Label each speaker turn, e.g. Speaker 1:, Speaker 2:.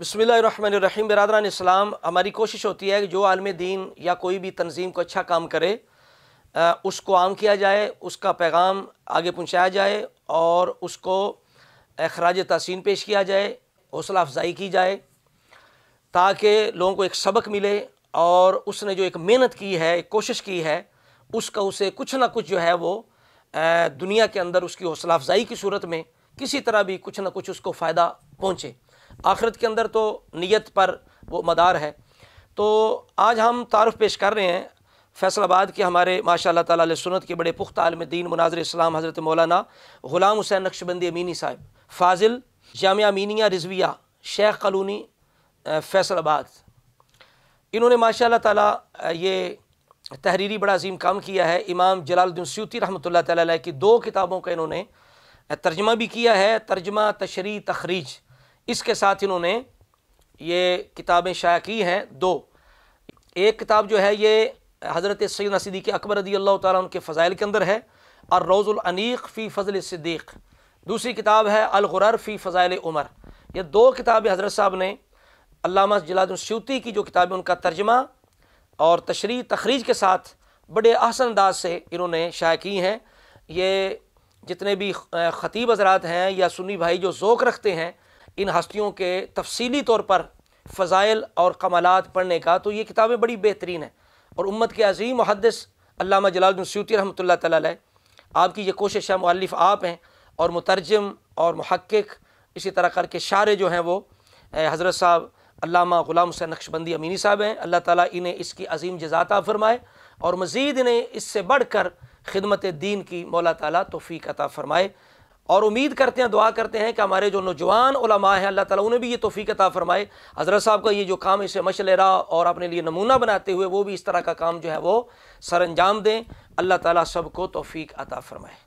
Speaker 1: बसमीम बरदरान इस्लाम हमारी कोशिश होती है कि जो आलम दीन या कोई भी तनजीम को अच्छा काम करे आ, उसको आम किया जाए उसका पैगाम आगे पहुँचाया जाए और उसको अखराज तहसीन पेश किया जाए हौसला अफजाई की जाए ताकि लोगों को एक सबक मिले और उसने जो एक मेहनत की है एक कोशिश की है उसका उसे कुछ ना कुछ जो है वो दुनिया के अंदर उसकी हौसला अफजाई की सूरत में किसी तरह भी कुछ ना कुछ उसको फ़ायदा पहुँचे आखिरत के अंदर तो नीयत पर वो मदार है तो आज हम तारफ़ पेश कर रहे हैं फैसलाबाद के हमारे माशा ताला सुनत के बड़े पुख्त आलम दीन मनाजर इस्लाम हज़रत मौलाना ग़ुलाम हुसैन नक्शबंदी अमीनी साहब फाजिल जामिया मीनिया रिजविया शेख कलोनी फैसलाबाद इन्होंने माशा ते ये तहरीरी बड़ा अजीम काम किया है इमाम जलालुद्दीन सूती रहमत ला की दो किताबों का इन्होंने तर्जमा भी किया है तर्जमा तशरी तखरीज इसके साथ इन्होंने ये किताबें शाया की हैं दो एक किताब जो है ये हज़रत सैद नसीदी के अकबर रदी अल्लाह ताली के फ़ज़ाइल के अंदर है और रोज़ुलनीक फ़ी फ़जल सिद्दीक़ दूसरी किताब है अलगुरर फ़ी फ़ज़ाइल उमर ये दो किताबें हज़रत साहब ने अलामा जलादूती की जो किताबें उनका तर्जमा और तशरी तखरीज के साथ बड़े आसन अंदाज से इन्होंने शाया की हैं ये जितने भी ख़तीब हजरात हैं या सुन्नी भाई जो ओक़ रखते हैं इन हस्तियों के तफसीली तौर पर फ़ज़ाइल और कमालत पढ़ने का तो ये किताबें बड़ी बेहतरीन हैं और उम्मत के अजीम मुहदस अलामा जलाल सूती रहमत ला आपकी ये कोशिश है मौलफ़ आप हैं और मुतरजम और महक्क इसी तरह करके शारे जो हैं वो हज़रत साहब अलामा ग़ुलाम हुसैन नक्शबंदी अमीनी साहब हैं अल्लाह ताली इन्हें इसकी अजीम जजाता फ़रमाए और मज़ीद इन्हें इससे बढ़ कर खिदमत दीन की मौला ताली तोफ़ी अता फ़रमाए और उम्मीद करते हैं दुआ करते हैं कि हमारे जो नौजवान उलमा हैं अल्लाह ताला उन्हें भी ये तोफ़ी अता फ़रमाए हज़रत साहब का ये जो काम इसे मशलरा और अपने लिए नमूना बनाते हुए वो भी इस तरह का काम जो है वो सर अंजाम दें अल्लाह ताला सबको तोफ़ी अता फ़रमाए